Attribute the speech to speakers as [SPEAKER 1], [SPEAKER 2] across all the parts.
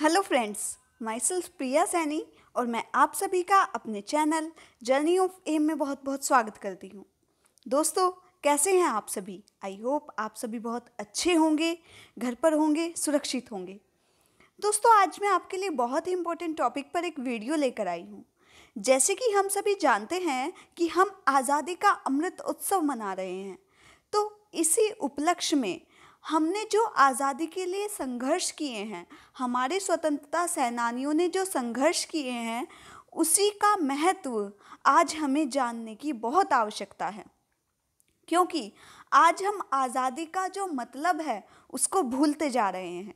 [SPEAKER 1] hello friends myself Priya Saini और मैं आप सभी का अपने चैनल जर्नी ऑफ एम में बहुत बहुत स्वागत करती हूँ दोस्तों कैसे हैं आप सभी आई होप आप सभी बहुत अच्छे होंगे घर पर होंगे सुरक्षित होंगे दोस्तों आज मैं आपके लिए बहुत ही इम्पोर्टेंट टॉपिक पर एक वीडियो लेकर आई हूँ जैसे कि हम सभी जानते हैं कि हम आज़ादी का अमृत उत्सव मना रहे हैं तो इसी उपलक्ष्य में हमने जो आज़ादी के लिए संघर्ष किए हैं हमारे स्वतंत्रता सेनानियों ने जो संघर्ष किए हैं उसी का महत्व आज हमें जानने की बहुत आवश्यकता है क्योंकि आज हम आज़ादी का जो मतलब है उसको भूलते जा रहे हैं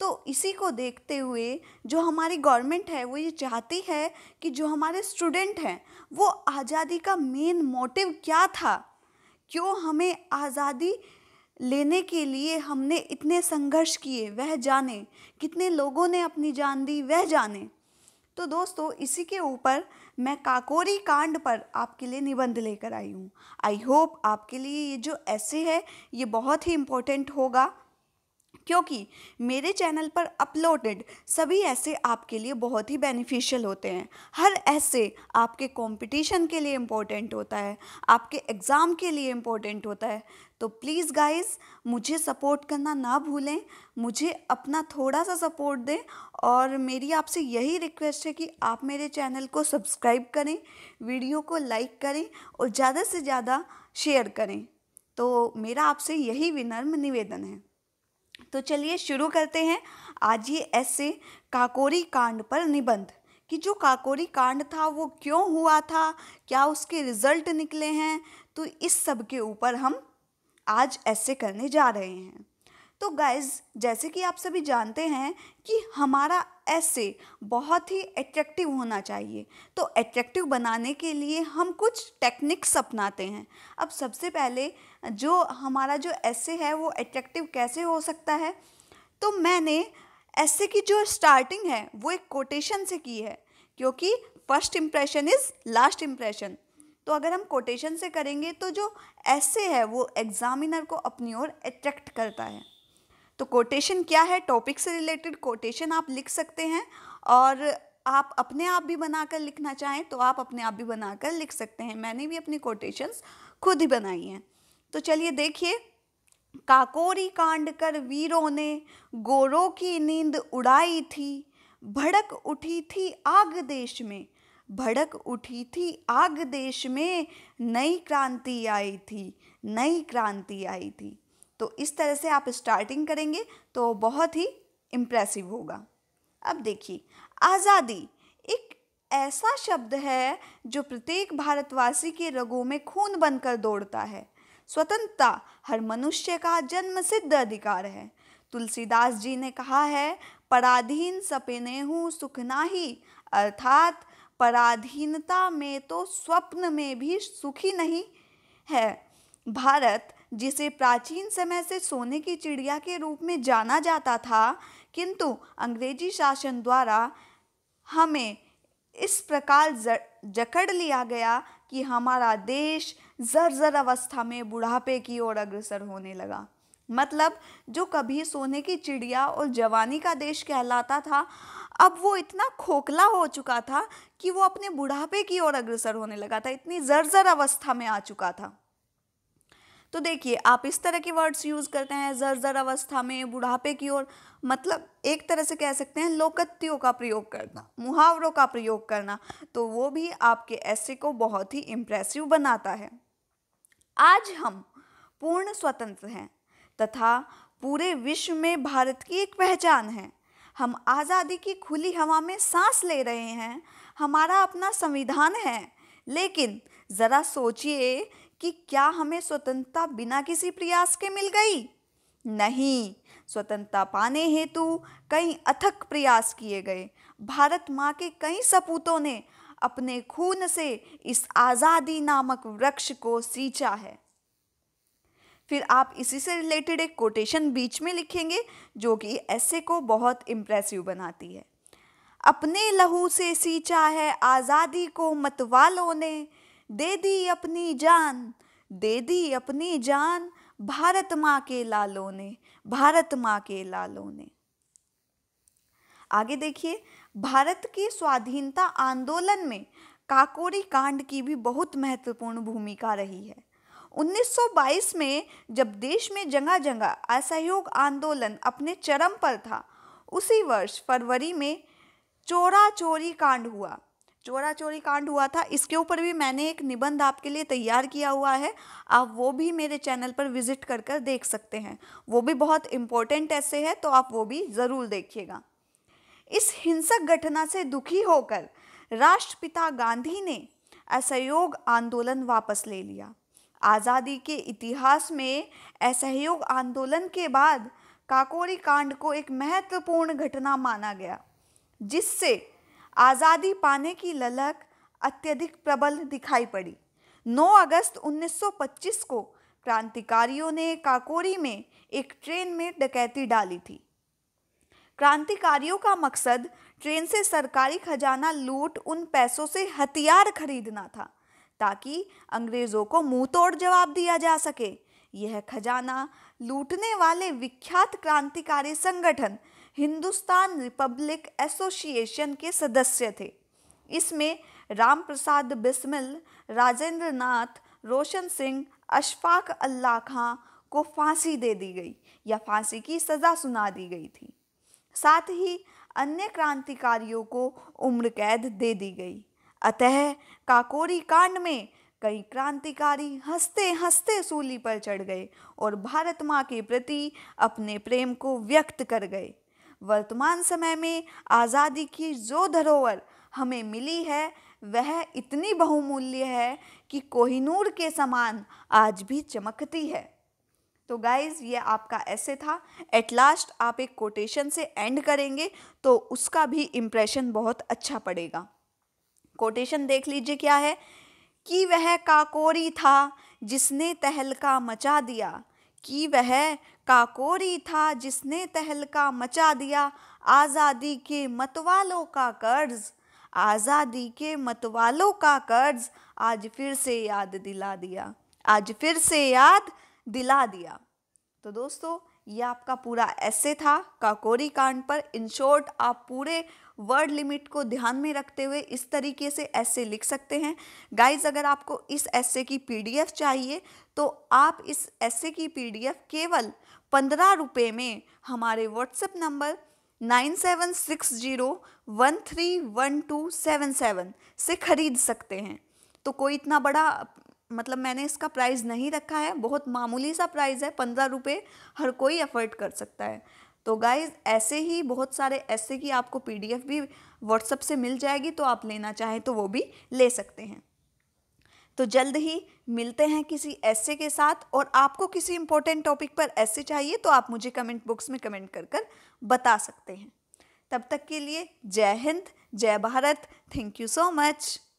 [SPEAKER 1] तो इसी को देखते हुए जो हमारी गवर्नमेंट है वो ये चाहती है कि जो हमारे स्टूडेंट हैं वो आज़ादी का मेन मोटिव क्या था क्यों हमें आज़ादी लेने के लिए हमने इतने संघर्ष किए वह जाने कितने लोगों ने अपनी जान दी वह जाने तो दोस्तों इसी के ऊपर मैं काकोरी कांड पर आपके लिए निबंध लेकर आई हूँ आई होप आपके लिए ये जो ऐसे है ये बहुत ही इम्पोर्टेंट होगा क्योंकि मेरे चैनल पर अपलोडेड सभी ऐसे आपके लिए बहुत ही बेनिफिशियल होते हैं हर ऐसे आपके कंपटीशन के लिए इम्पोर्टेंट होता है आपके एग्ज़ाम के लिए इम्पोर्टेंट होता है तो प्लीज़ गाइस मुझे सपोर्ट करना ना भूलें मुझे अपना थोड़ा सा सपोर्ट दें और मेरी आपसे यही रिक्वेस्ट है कि आप मेरे चैनल को सब्सक्राइब करें वीडियो को लाइक करें और ज़्यादा से ज़्यादा शेयर करें तो मेरा आपसे यही विनम्र निवेदन है तो चलिए शुरू करते हैं आज ये ऐसे काकोरी कांड पर निबंध कि जो काकोरी कांड था वो क्यों हुआ था क्या उसके रिजल्ट निकले हैं तो इस सब के ऊपर हम आज ऐसे करने जा रहे हैं तो गाइज़ जैसे कि आप सभी जानते हैं कि हमारा ऐसे बहुत ही एट्रैक्टिव होना चाहिए तो एट्रैक्टिव बनाने के लिए हम कुछ टेक्निक्स अपनाते हैं अब सबसे पहले जो हमारा जो ऐसे है वो एट्रैक्टिव कैसे हो सकता है तो मैंने ऐसे की जो स्टार्टिंग है वो एक कोटेशन से की है क्योंकि first impression is last impression तो अगर हम कोटेशन से करेंगे तो जो ऐसे है वो एग्ज़ामिनर को अपनी ओर अट्रैक्ट करता है तो कोटेशन क्या है टॉपिक से रिलेटेड कोटेशन आप लिख सकते हैं और आप अपने आप भी बनाकर लिखना चाहें तो आप अपने आप भी बनाकर लिख सकते हैं मैंने भी अपनी कोटेशंस खुद ही बनाई हैं तो चलिए देखिए काकोरी कांड कर वीरों ने गोरों की नींद उड़ाई थी भड़क उठी थी आग देश में भड़क उठी थी आग देश में नई क्रांति आई थी नई क्रांति आई थी तो इस तरह से आप स्टार्टिंग करेंगे तो बहुत ही इम्प्रेसिव होगा अब देखिए आज़ादी एक ऐसा शब्द है जो प्रत्येक भारतवासी के रगों में खून बनकर दौड़ता है स्वतंत्रता हर मनुष्य का जन्म सिद्ध अधिकार है तुलसीदास जी ने कहा है पराधीन हूँ सुख नाही अर्थात पराधीनता में तो स्वप्न में भी सुखी नहीं है भारत जिसे प्राचीन समय से सोने की चिड़िया के रूप में जाना जाता था किंतु अंग्रेजी शासन द्वारा हमें इस प्रकार जकड़ लिया गया कि हमारा देश जर्जर अवस्था में बुढ़ापे की ओर अग्रसर होने लगा मतलब जो कभी सोने की चिड़िया और जवानी का देश कहलाता था अब वो इतना खोखला हो चुका था कि वो अपने बुढ़ापे की ओर अग्रसर होने लगा था इतनी जर्जर अवस्था में आ चुका था तो देखिए आप इस तरह के वर्ड्स यूज़ करते हैं जर्जर अवस्था में बुढ़ापे की ओर मतलब एक तरह से कह सकते हैं लोकत्यों का प्रयोग करना मुहावरों का प्रयोग करना तो वो भी आपके ऐसे को बहुत ही इम्प्रेसिव बनाता है आज हम पूर्ण स्वतंत्र हैं तथा पूरे विश्व में भारत की एक पहचान है हम आज़ादी की खुली हवा में सांस ले रहे हैं हमारा अपना संविधान है लेकिन ज़रा सोचिए कि क्या हमें स्वतंत्रता बिना किसी प्रयास के मिल गई नहीं स्वतंत्रता पाने हेतु कई अथक प्रयास किए गए भारत माँ के कई सपूतों ने अपने खून से इस आज़ादी नामक वृक्ष को सींचा है फिर आप इसी से रिलेटेड एक कोटेशन बीच में लिखेंगे जो कि ऐसे को बहुत इम्प्रेसिव बनाती है अपने लहू से सींचा है आज़ादी को मतवालों ने दे दी अपनी जान दे दी अपनी जान भारत माँ के लालों ने भारत माँ के लालों ने आगे देखिए भारत के स्वाधीनता आंदोलन में काकोरी कांड की भी बहुत महत्वपूर्ण भूमिका रही है 1922 में जब देश में जगह जगह असहयोग आंदोलन अपने चरम पर था उसी वर्ष फरवरी में चोरा चोरी कांड हुआ चोरा चोरी कांड हुआ था इसके ऊपर भी मैंने एक निबंध आपके लिए तैयार किया हुआ है आप वो भी मेरे चैनल पर विजिट कर कर देख सकते हैं वो भी बहुत इम्पोर्टेंट ऐसे है तो आप वो भी ज़रूर देखिएगा इस हिंसक घटना से दुखी होकर राष्ट्रपिता गांधी ने असहयोग आंदोलन वापस ले लिया आज़ादी के इतिहास में असहयोग आंदोलन के बाद काकोरी कांड को एक महत्वपूर्ण घटना माना गया जिससे आज़ादी पाने की ललक अत्यधिक प्रबल दिखाई पड़ी 9 अगस्त 1925 को क्रांतिकारियों ने काकोरी में एक ट्रेन में डकैती डाली थी क्रांतिकारियों का मकसद ट्रेन से सरकारी खजाना लूट उन पैसों से हथियार खरीदना था ताकि अंग्रेज़ों को मुंह तोड़ जवाब दिया जा सके यह खजाना लूटने वाले विख्यात क्रांतिकारी संगठन हिंदुस्तान रिपब्लिक एसोसिएशन के सदस्य थे इसमें राम प्रसाद बिस्मिल राजेंद्र नाथ रोशन सिंह अशफाक अल्लाह खां को फांसी दे दी गई या फांसी की सज़ा सुना दी गई थी साथ ही अन्य क्रांतिकारियों को उम्र कैद दे दी गई अतः काकोरी कांड में कई क्रांतिकारी हंसते हंसते सूली पर चढ़ गए और भारत माँ के प्रति अपने प्रेम को व्यक्त कर गए वर्तमान समय में आज़ादी की जो धरोहर हमें मिली है वह इतनी बहुमूल्य है कि कोहिनूर के समान आज भी चमकती है तो गाइज ये आपका ऐसे था एट लास्ट आप एक कोटेशन से एंड करेंगे तो उसका भी इम्प्रेशन बहुत अच्छा पड़ेगा कोटेशन देख लीजिए क्या है कि वह काकोरी था जिसने तहलका मचा दिया कि वह काकोरी था जिसने तहलका मचा दिया आज़ादी के मतवालों का कर्ज आज़ादी के मतवालों का कर्ज आज फिर से याद दिला दिया आज फिर से याद दिला दिया तो दोस्तों ये आपका पूरा ऐसे था काकोरी कांड पर इन शॉर्ट आप पूरे वर्ड लिमिट को ध्यान में रखते हुए इस तरीके से ऐसे लिख सकते हैं गाइज अगर आपको इस ऐसे की पीडीएफ चाहिए तो आप इस ऐसे की पीडीएफ केवल पंद्रह रुपये में हमारे WhatsApp number nine seven six zero one three one two seven seven से ख़रीद सकते हैं तो कोई इतना बड़ा मतलब मैंने इसका प्राइस नहीं रखा है बहुत मामूली सा प्राइस है पंद्रह रुपये हर कोई अफोर्ड कर सकता है तो गाइज़ ऐसे ही बहुत सारे ऐसे की आपको पी भी व्हाट्सअप से मिल जाएगी तो आप लेना चाहें तो वो भी ले सकते हैं तो जल्द ही मिलते हैं किसी ऐसे के साथ और आपको किसी इम्पोर्टेंट टॉपिक पर ऐसे चाहिए तो आप मुझे कमेंट बॉक्स में कमेंट कर कर बता सकते हैं तब तक के लिए जय हिंद जय Bharat thank you so much